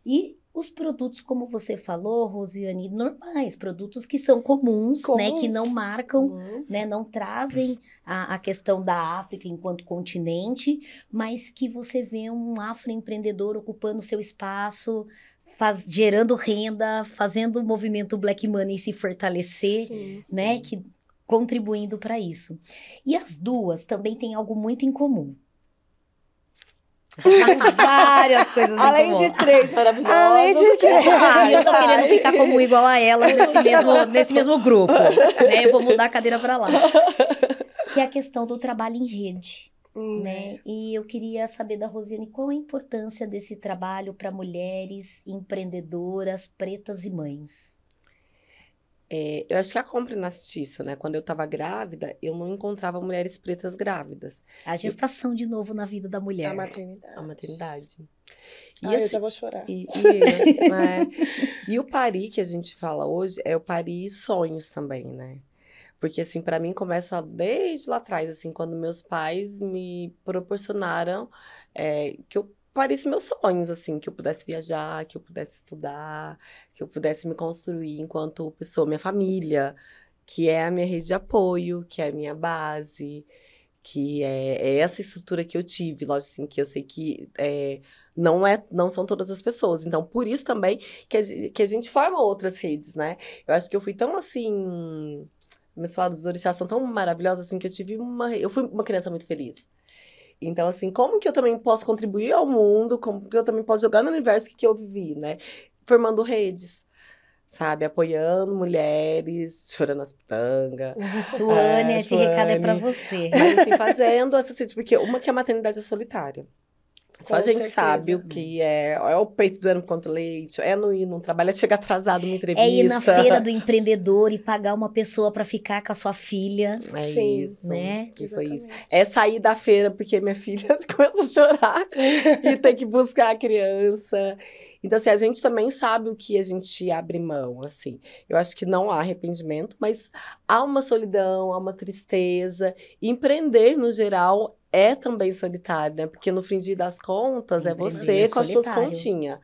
E os produtos, como você falou, Rosiane, normais, produtos que são comuns, comuns. né? Que não marcam, uhum. né? Não trazem a, a, questão da África enquanto continente, mas que você vê um afroempreendedor ocupando seu espaço, faz, gerando renda, fazendo o movimento Black Money se fortalecer, sim, né? Sim. Que, contribuindo para isso. E as duas também têm algo muito em comum Várias coisas Além de três maravilhosas. Além de três. Ah, eu tô querendo ficar como igual a ela nesse mesmo, nesse mesmo grupo. Né? Eu vou mudar a cadeira para lá. Que é a questão do trabalho em rede. Hum. Né? E eu queria saber da Rosiane qual a importância desse trabalho para mulheres empreendedoras, pretas e mães. É, eu acho que a compra nasciço, né? Quando eu estava grávida, eu não encontrava mulheres pretas grávidas. A gestação eu... de novo na vida da mulher. A maternidade. A maternidade. E ah, assim, eu já vou chorar. E, e, né? e o pari que a gente fala hoje é o pari sonhos também, né? Porque, assim, para mim começa desde lá atrás, assim, quando meus pais me proporcionaram é, que eu parisse meus sonhos, assim, que eu pudesse viajar, que eu pudesse estudar, que eu pudesse me construir enquanto pessoa, minha família, que é a minha rede de apoio, que é a minha base, que é, é essa estrutura que eu tive, lógico, assim, que eu sei que é, não é, não são todas as pessoas. Então, por isso também que a, que a gente forma outras redes, né? Eu acho que eu fui tão assim meus fados dos orixás são tão maravilhosos assim que eu tive uma eu fui uma criança muito feliz então, assim, como que eu também posso contribuir ao mundo? Como que eu também posso jogar no universo que, que eu vivi, né? Formando redes sabe? Apoiando mulheres, chorando as pitangas. É, Tuane, é, esse recado é pra você. Mas assim, fazendo essa, assim, porque uma que é a maternidade é solitária. Só a gente certeza. sabe o que é. É o peito doendo contra leite, é no ir num trabalho, é chegar atrasado numa entrevista. É ir na feira do empreendedor e pagar uma pessoa para ficar com a sua filha. É Sim, né? isso, né? Que foi isso. É sair da feira porque minha filha começa a chorar e tem que buscar a criança. Então, assim, a gente também sabe o que a gente abre mão, assim. Eu acho que não há arrependimento, mas há uma solidão, há uma tristeza. Empreender, no geral, é também solitário, né? Porque no fingir das contas é uhum. você é com as suas continhas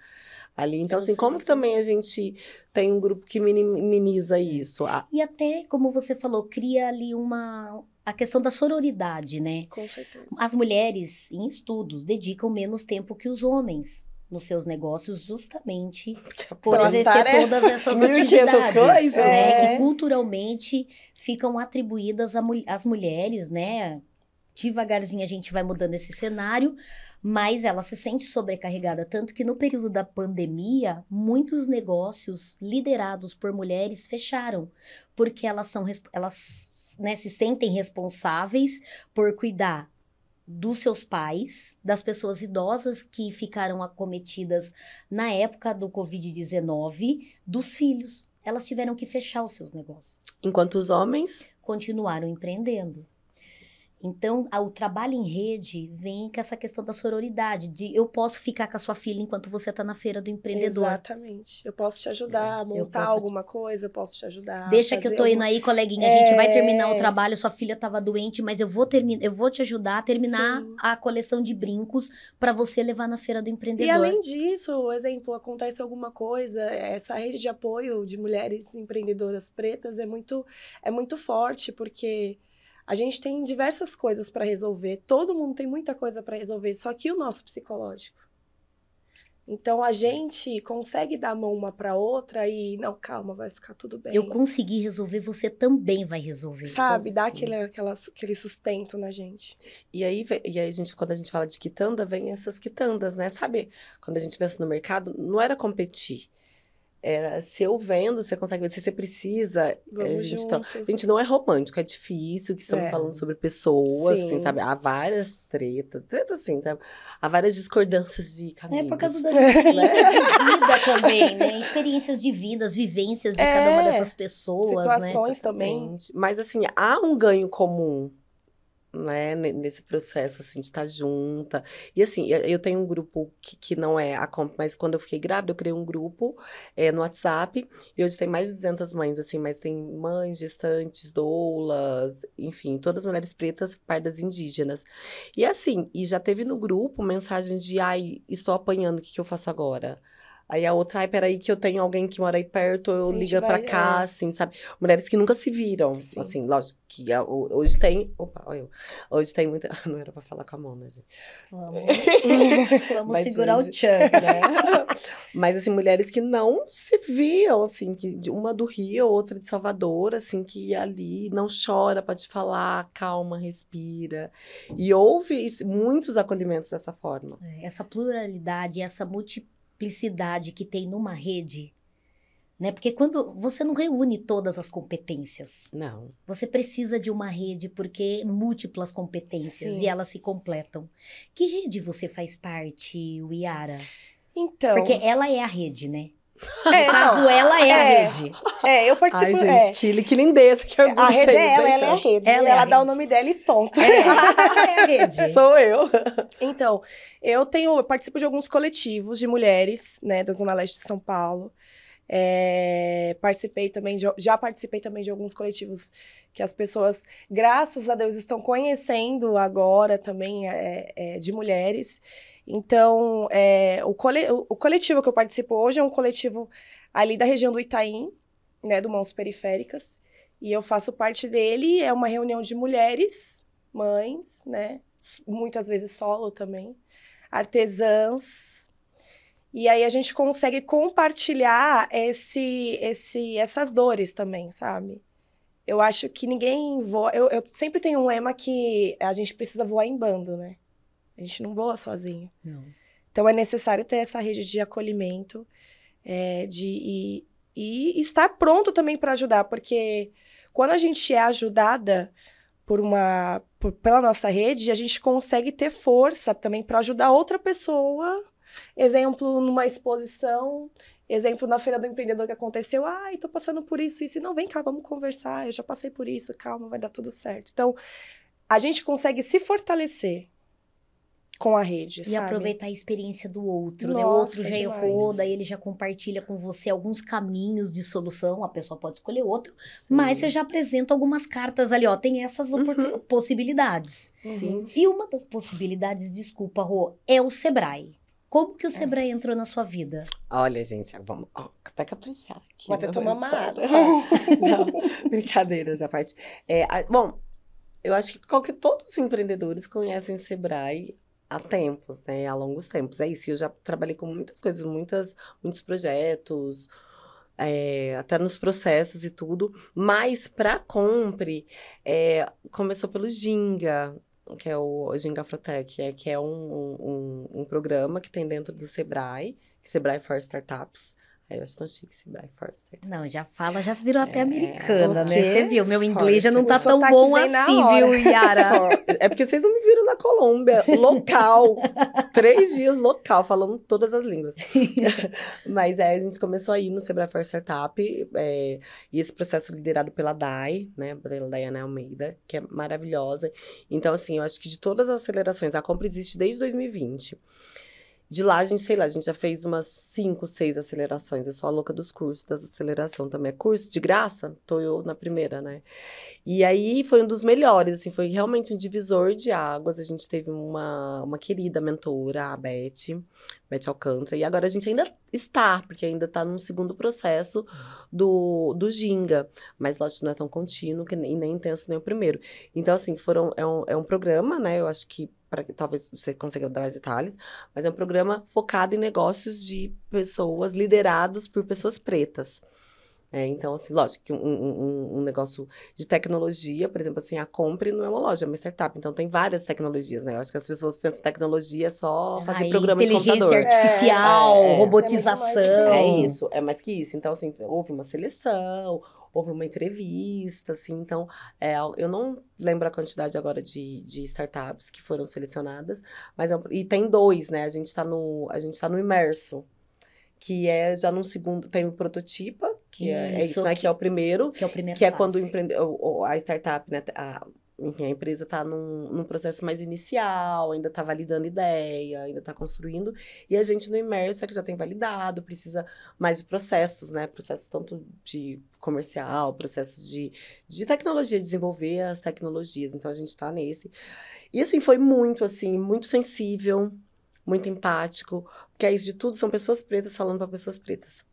ali. Então, assim, como que também a gente tem um grupo que minimiza isso? A... E até, como você falou, cria ali uma. A questão da sororidade, né? Com certeza. As mulheres, em estudos, dedicam menos tempo que os homens nos seus negócios justamente por exercer é todas essas atividades, coisas, né? É. Que né? culturalmente ficam atribuídas às mulheres, né? devagarzinho a gente vai mudando esse cenário, mas ela se sente sobrecarregada tanto que no período da pandemia, muitos negócios liderados por mulheres fecharam, porque elas são elas né, se sentem responsáveis por cuidar dos seus pais, das pessoas idosas que ficaram acometidas na época do Covid-19, dos filhos. Elas tiveram que fechar os seus negócios. Enquanto os homens continuaram empreendendo. Então, o trabalho em rede vem com essa questão da sororidade, de eu posso ficar com a sua filha enquanto você está na feira do empreendedor. Exatamente. Eu posso te é, ajudar a montar alguma coisa, eu posso te ajudar. Deixa que eu tô indo aí, coleguinha, é... a gente vai é. terminar o trabalho, sua filha estava doente, mas eu vou terminar, eu vou te ajudar a terminar Sim. a coleção de brincos para você levar na feira do empreendedor. E além disso, exemplo, acontece alguma coisa, essa rede de apoio de mulheres empreendedoras pretas é muito é muito forte porque a gente tem diversas coisas para resolver, todo mundo tem muita coisa para resolver, só que o nosso psicológico. Então a gente consegue dar a mão uma para outra e não, calma, vai ficar tudo bem. Eu consegui resolver, você também vai resolver. Sabe, dá assim? aquele, aquela, aquele sustento na gente. E aí, e aí a gente, quando a gente fala de quitanda, vem essas quitandas, né? Sabe, quando a gente pensa no mercado, não era competir era se eu vendo, você consegue ver, se você precisa. Eh, Vamos a gente, tá, a gente não é romântico, é difícil que estamos é. falando sobre pessoas, assim, sabe? Há várias tretas, tretas assim, tá? Há várias discordâncias de caminhos. É por causa das experiências de vida também, né? Experiências de vida, as vivências de é, cada uma é. dessas pessoas, né? situações né? também. Mas assim, há um ganho comum né, nesse processo, assim, de estar tá junta. E, assim, eu tenho um grupo que, que não é a comp, mas quando eu fiquei grávida, eu criei um grupo é, no WhatsApp, e hoje tem mais de 200 mães, assim, mas tem mães, gestantes, doulas, enfim, todas mulheres pretas, pardas indígenas. E, assim, e já teve no grupo mensagem de, ai, estou apanhando, o que, que eu faço agora? Aí a outra, ai, peraí, que eu tenho alguém que mora aí perto, eu liga vai, pra cá, é. assim, sabe? Mulheres que nunca se viram. Sim. Assim, lógico que hoje tem. Opa, olha eu. Hoje tem muita. Não era pra falar com a mão, gente? Vamos, vamos Mas, segurar o tchan, né? Mas, assim, mulheres que não se viam, assim, que uma do Rio, outra de Salvador, assim, que ali, não chora, pode falar, calma, respira. E houve muitos acolhimentos dessa forma. É, essa pluralidade, essa multiplicidade multiplicidade que tem numa rede, né? Porque quando você não reúne todas as competências. Não. Você precisa de uma rede porque múltiplas competências Sim. e elas se completam. Que rede você faz parte, Wiara? Então. Porque ela é a rede, né? É, no caso, ela é, é, a rede. É, eu participo. Ai, gente, é. que, que lindeza que eu A rede é ela, então. ela é a então. rede. Ela, é ela a dá rede. o nome dela e ponto. É, é, é a rede. Sou eu. Então, eu tenho, eu participo de alguns coletivos de mulheres, né, da Zona Leste de São Paulo. É, participei também de, já participei também de alguns coletivos que as pessoas, graças a Deus, estão conhecendo agora também é, é, de mulheres. Então, é, o, cole, o, coletivo que eu participo hoje é um coletivo ali da região do Itaim, né, do Mãos Periféricas, e eu faço parte dele. É uma reunião de mulheres, mães, né, muitas vezes solo também, artesãs, e aí a gente consegue compartilhar esse, esse, essas dores também, sabe? Eu acho que ninguém voa. Eu, eu sempre tenho um lema que a gente precisa voar em bando, né? A gente não voa sozinho. Não. Então é necessário ter essa rede de acolhimento é, de, e, e estar pronto também para ajudar, porque quando a gente é ajudada por uma por, pela nossa rede, a gente consegue ter força também para ajudar outra pessoa Exemplo numa exposição, exemplo na feira do empreendedor que aconteceu, ai, ah, tô passando por isso, isso, e não, vem cá, vamos conversar, eu já passei por isso, calma, vai dar tudo certo. Então, a gente consegue se fortalecer com a rede, E sabe? aproveitar a experiência do outro, Nossa, né? O outro já demais. errou, daí ele já compartilha com você alguns caminhos de solução, a pessoa pode escolher outro, Sim. mas você já apresenta algumas cartas ali, ó, tem essas uhum. possibilidades. Sim. E uma das possibilidades, desculpa, Rô, é o Sebrae. Como que o é. Sebrae é. entrou na sua vida? Olha, gente, vamos até caprichar aqui. Vou até tomar uma água. Não, brincadeiras à parte. É, a, bom, eu acho que todos os empreendedores conhecem Sebrae há tempos, né? Há longos tempos. É isso. Eu já trabalhei com muitas coisas, muitas, muitos projetos, é, até nos processos e tudo. Mas para compre, é, começou pelo Ginga que é o Ginga é, que é um, um, um, programa que tem dentro do Sebrae, Sebrae for Startups. Aí eu acho tão chique Sebrae for Startups. Não, já fala, já virou até é, americana, né? Você viu, meu inglês já não tá tão bom assim, viu, Yara? É porque vocês não me Colômbia, local. três dias local, falando todas as línguas. Mas aí é, a gente começou aí no Sebrae for Startup, é, e esse processo liderado pela DAI, né, pela Daiane Almeida, que é maravilhosa. Então, assim, eu acho que de todas as acelerações, a compra existe desde 2020. De lá, a gente, sei lá, a gente já fez umas cinco, seis acelerações. Eu sou a louca dos cursos, das acelerações também. É curso de graça? Tô eu na primeira, né? E aí foi um dos melhores, assim, foi realmente um divisor de águas. A gente teve uma, uma querida mentora, a Beth, Beth Alcântara, e agora a gente ainda está, porque ainda está num segundo processo do, do Ginga, mas lógico, não é tão contínuo que nem, nem intenso nem o primeiro. Então, assim, foram, é, um, é um programa, né? Eu acho que para que talvez você consiga dar mais detalhes, mas é um programa focado em negócios de pessoas liderados por pessoas pretas. É, então, assim, lógico que um, um, um, negócio de tecnologia, por exemplo, assim, a compra não é uma loja, é uma startup. Então, tem várias tecnologias, né? Eu acho que as pessoas pensam que tecnologia é só fazer Ai, ah, programa de computador. Inteligência artificial, é, é, é, robotização. É isso, é mais que isso. Então, assim, houve uma seleção, houve uma entrevista, assim. Então, é, eu não lembro a quantidade agora de, de startups que foram selecionadas, mas é um, e tem dois, né? A gente está no, a gente tá no imerso, que é já num segundo, tem o prototipa, que isso, é, é isso, né? Que, que, é o primeiro. Que é o primeiro Que fase. é quando o a startup, né? Tá, a, enfim, a empresa está num, num, processo mais inicial, ainda está validando ideia, ainda está construindo. E a gente no Imerso é que já tem validado, precisa mais de processos, né? Processos tanto de comercial, processos de, de tecnologia, desenvolver as tecnologias. Então a gente está nesse. E assim, foi muito, assim, muito sensível, muito empático, porque é isso de tudo, são pessoas pretas falando para pessoas pretas.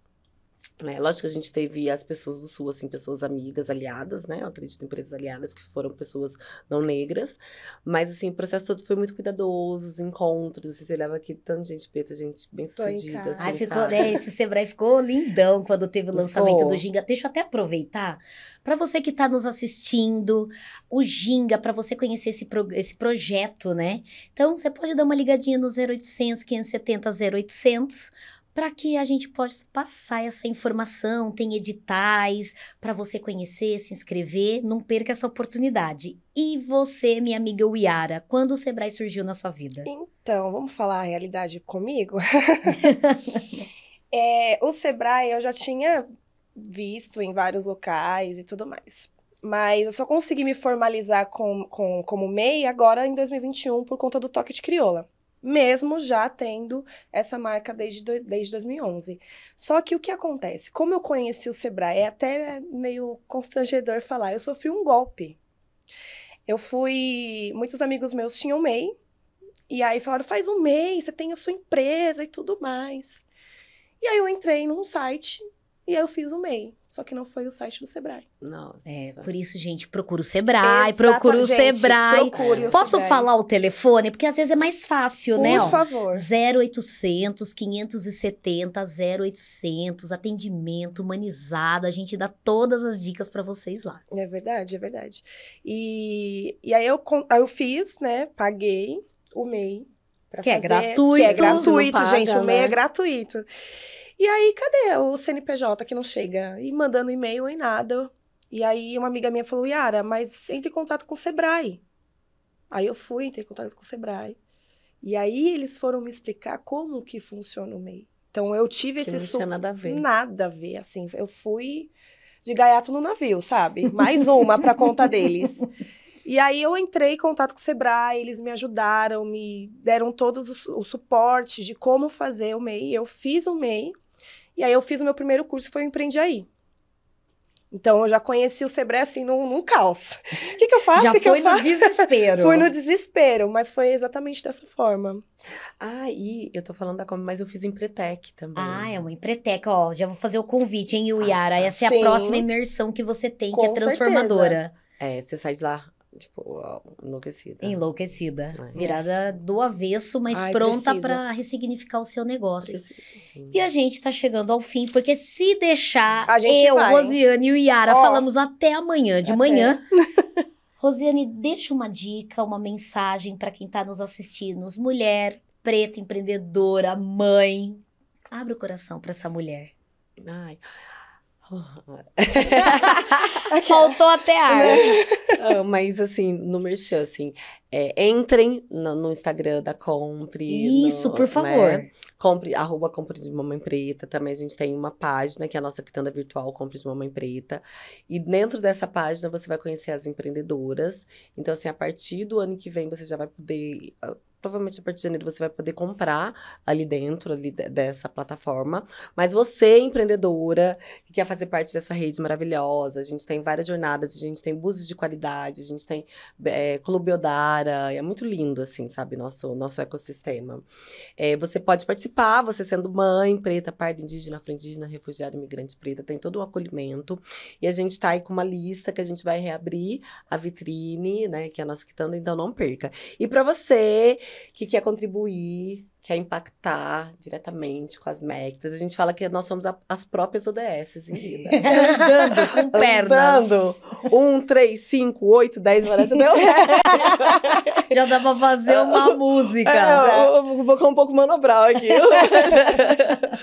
Né, lógico que a gente teve as pessoas do Sul, assim, pessoas amigas, aliadas, né? Eu acredito em empresas aliadas que foram pessoas não negras. Mas, assim, o processo todo foi muito cuidadoso, os encontros, assim, você olhava aqui, tanta gente preta, gente bem sucedida, assim, Ai, ficou, né, esse Sebrae ficou lindão quando teve o lançamento do Ginga. Deixa eu até aproveitar, para você que está nos assistindo, o Ginga, para você conhecer esse, pro, esse projeto, né? Então, você pode dar uma ligadinha no 0800 570 0800, para que a gente possa passar essa informação, tem editais para você conhecer, se inscrever, não perca essa oportunidade. E você, minha amiga Wiara, quando o Sebrae surgiu na sua vida? Então, vamos falar a realidade comigo? é, o Sebrae eu já tinha visto em vários locais e tudo mais. Mas eu só consegui me formalizar com, com, como MEI agora em 2021 por conta do Toque de Crioula mesmo já tendo essa marca desde, desde 2011. Só que o que acontece? Como eu conheci o Sebrae, é até meio constrangedor falar, eu sofri um golpe. Eu fui. Muitos amigos meus tinham MEI, e aí falaram: faz um MEI, você tem a sua empresa e tudo mais. E aí eu entrei num site e aí eu fiz o MEI. Só que não foi o site do Sebrae. Nossa. É, por isso, gente, procura o Sebrae, Exatamente. procura o Sebrae. Procure o Posso Sebrae. falar o telefone? Porque às vezes é mais fácil, por né? Por favor. 0800 570 0800, atendimento humanizado, a gente dá todas as dicas para vocês lá. É verdade, é verdade. E, e aí, eu, aí eu fiz, né, paguei o MEI. Que é fazer, é gratuito. Que é gratuito, gente, o MEI é né? gratuito. E aí, cadê o CNPJ que não chega? E mandando e-mail em nada. E aí, uma amiga minha falou: Yara, mas entre em contato com o Sebrae. Aí eu fui, entrei em contato com o Sebrae. E aí, eles foram me explicar como que funciona o MEI. Então, eu tive que esse. Não tinha nada a ver. Nada a ver, assim. Eu fui de gaiato no navio, sabe? Mais uma para conta deles. E aí eu entrei em contato com o Sebrae, eles me ajudaram, me deram todos os, os suportes de como fazer o MEI. Eu fiz o MEI, e aí eu fiz o meu primeiro curso, foi o Empreende Aí. Então, eu já conheci o Sebrae, assim, num, num caos. O que, que eu faço? Já que foi que no desespero. fui no desespero, mas foi exatamente dessa forma. Ah, e eu tô falando da Come, mas eu fiz Empretec também. Ah, é uma Empretec, ó. Já vou fazer o convite, hein, Yara? Essa é a Sim. próxima imersão que você tem, Com que é transformadora. Certeza. É, você sai de lá Tipo, enlouquecida. Enlouquecida. É. Virada do avesso, mas Ai, pronta para ressignificar o seu negócio. Preciso, e a gente tá chegando ao fim, porque se deixar, eu, vai, Rosiane hein? e o Yara oh, falamos até amanhã, de até. manhã. Rosiane, deixa uma dica, uma mensagem para quem tá nos assistindo. Mulher, preta, empreendedora, mãe. Abre o coração para essa mulher. Ai. Faltou até ar. Né? Ah, mas, assim, no Merchan, assim, é, entrem no, no, Instagram da Compre. Isso, no, por né, favor. Né? Compre, arroba Compre de Mamãe Preta. Também a gente tem uma página, que é a nossa quitanda virtual Compre de Mamãe Preta. E dentro dessa página você vai conhecer as empreendedoras. Então, assim, a partir do ano que vem você já vai poder ah, provavelmente a partir de janeiro você vai poder comprar ali dentro ali dessa plataforma. Mas você, empreendedora, que quer fazer parte dessa rede maravilhosa, a gente tem várias jornadas, a gente tem buses de qualidade, a gente tem é, Clube Odara, é muito lindo, assim, sabe, nosso, nosso ecossistema. É, você pode participar, você sendo mãe, preta, parda, indígena, afro-indígena, refugiada, imigrante preta, tem todo o acolhimento. E a gente está aí com uma lista que a gente vai reabrir a vitrine, né, que é a nossa quitanda, então não perca. E para você que quer contribuir, quer impactar diretamente com as metas. A gente fala que nós somos a, as próprias ODSs em vida. Andando com pernas. Andando. Um, três, cinco, oito, dez, parece deu Já dá pra fazer uma é, música. É, vou colocar um pouco manobral aqui.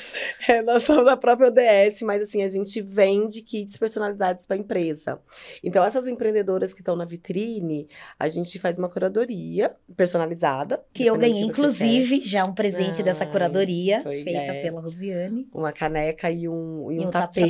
é, nós somos a própria ODS, mas assim, a gente vende kits personalizados para empresa. Então, essas empreendedoras que estão na vitrine, a gente faz uma curadoria personalizada. Que eu ganhei, que inclusive, quer. já um presente Ai, dessa curadoria, feita ideia. É. pela Rosiane. Uma caneca e um, e um, um tapete.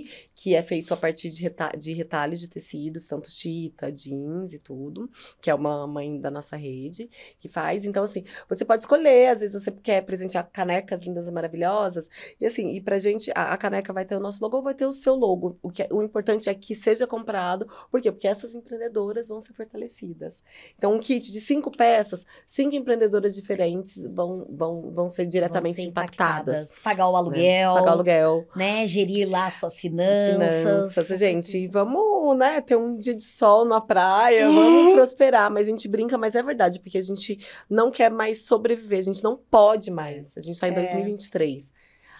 tapete que é feito a partir de, reta de retalhos de tecidos, tanto chita, jeans e tudo, que é uma mãe da nossa rede que faz. Então, assim, você pode escolher, às vezes você quer presentear canecas lindas e maravilhosas. E assim, e pra gente, a, a caneca vai ter o nosso logo ou vai ter o seu logo. O, que é, o importante é que seja comprado. Por quê? Porque essas empreendedoras vão ser fortalecidas. Então, um kit de cinco peças, cinco empreendedoras diferentes vão, vão, vão ser diretamente vão ser impactadas. impactadas. Pagar o né? aluguel. Né? Pagar o aluguel. Né? Gerir lá suas finanças finanças. finanças. Gente, vamos, né, ter um dia de sol na praia, é. vamos prosperar. Mas a gente brinca, mas é verdade, porque a gente não quer mais sobreviver, a gente não pode mais. A gente está em é. 2023.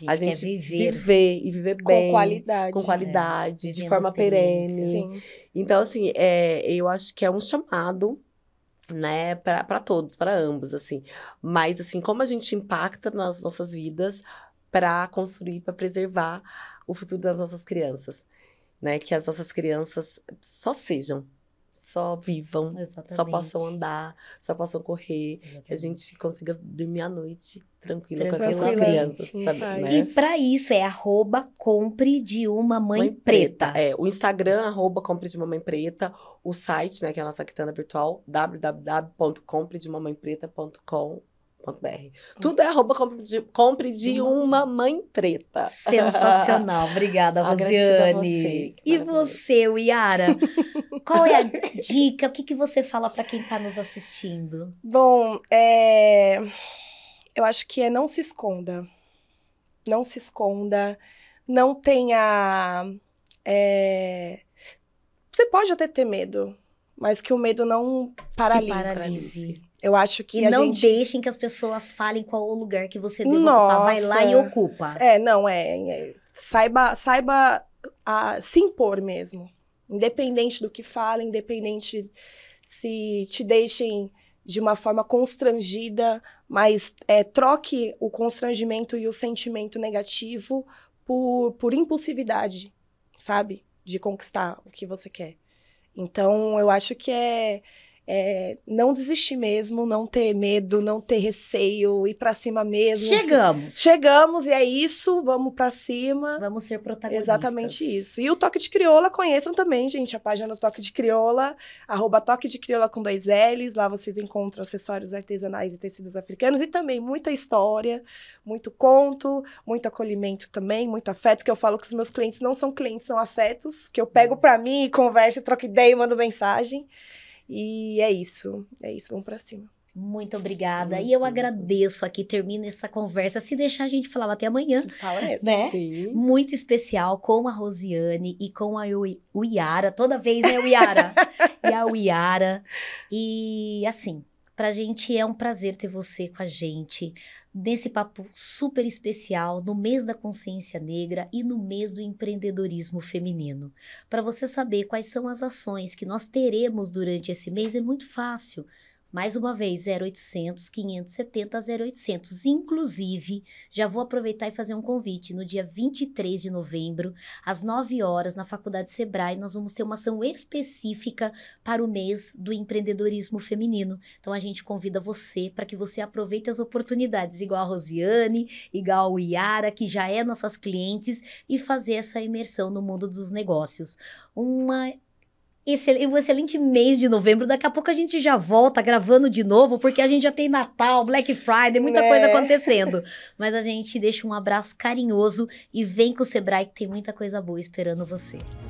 A gente, a gente viver. viver. e viver bem. Com qualidade. Com né? qualidade, né? de forma perene. Sim. Então, assim, é, eu acho que é um chamado né, para todos, para ambos, assim. Mas, assim, como a gente impacta nas nossas vidas para construir, para preservar o futuro das nossas crianças, né? Que as nossas crianças só sejam, só vivam, Exatamente. só possam andar, só possam correr, Exatamente. que a gente consiga dormir à noite tranquila, com com nossas crianças, sabe? Né? E para isso é arroba compre de uma mãe, mãe preta. preta. É, o Instagram, arroba compre de uma mãe preta, o site, né, que é a nossa quitanda virtual, www.compredemamãepreta.com tudo é arroba compre de, uma mãe treta. Sensacional. Obrigada, Rosiane. Você, e você, Yara? Qual é a dica? O que, que você fala para quem está nos assistindo? Bom, é... eu acho que é não se esconda. Não se esconda. Não tenha... É... Você pode até ter medo, mas que o medo não paralise. paralise. Eu acho que e a não gente... deixem que as pessoas falem qual o lugar que você deve ocupar. Vai lá e ocupa. É, não, é. é saiba saiba a, se impor mesmo. Independente do que fala, independente se te deixem de uma forma constrangida, mas é, troque o constrangimento e o sentimento negativo por, por impulsividade, sabe? De conquistar o que você quer. Então, eu acho que é é, não desistir mesmo, não ter medo, não ter receio, ir para cima mesmo. Assim. Chegamos. Chegamos e é isso, vamos para cima. Vamos ser protagonistas. Exatamente isso. E o Toque de Crioula, conheçam também, gente, a página do Toque de Crioula, arroba Toque de Crioula com dois L's, lá vocês encontram acessórios artesanais e tecidos africanos e também muita história, muito conto, muito acolhimento também, muito afeto, que eu falo que os meus clientes não são clientes, são afetos, que eu pego hum. para mim, converso, troco ideia e mando mensagem. E é isso, é isso, vamos para cima. Muito obrigada. E eu agradeço aqui, termino essa conversa. Se deixar, a gente falava até amanhã. Fala essa, né? Sim. Muito especial com a Rosiane e com a Uiara. Toda vez é né, Uiara. e a Uiara. E assim, Pra gente é um prazer ter você com a gente nesse papo super especial no mês da consciência negra e no mês do empreendedorismo feminino. Para você saber quais são as ações que nós teremos durante esse mês é muito fácil. Mais uma vez, 0800 570 0800. Inclusive, já vou aproveitar e fazer um convite. No dia 23 de novembro, às 9 horas, na Faculdade Sebrae, nós vamos ter uma ação específica para o mês do empreendedorismo feminino. Então, a gente convida você para que você aproveite as oportunidades, igual a Rosiane, igual o Iara, que já é nossas clientes, e fazer essa imersão no mundo dos negócios. Uma Excel, um excelente mês de novembro. Daqui a pouco a gente já volta gravando de novo, porque a gente já tem Natal, Black Friday, muita é. coisa acontecendo. Mas a gente deixa um abraço carinhoso e vem com o Sebrae, que tem muita coisa boa esperando você.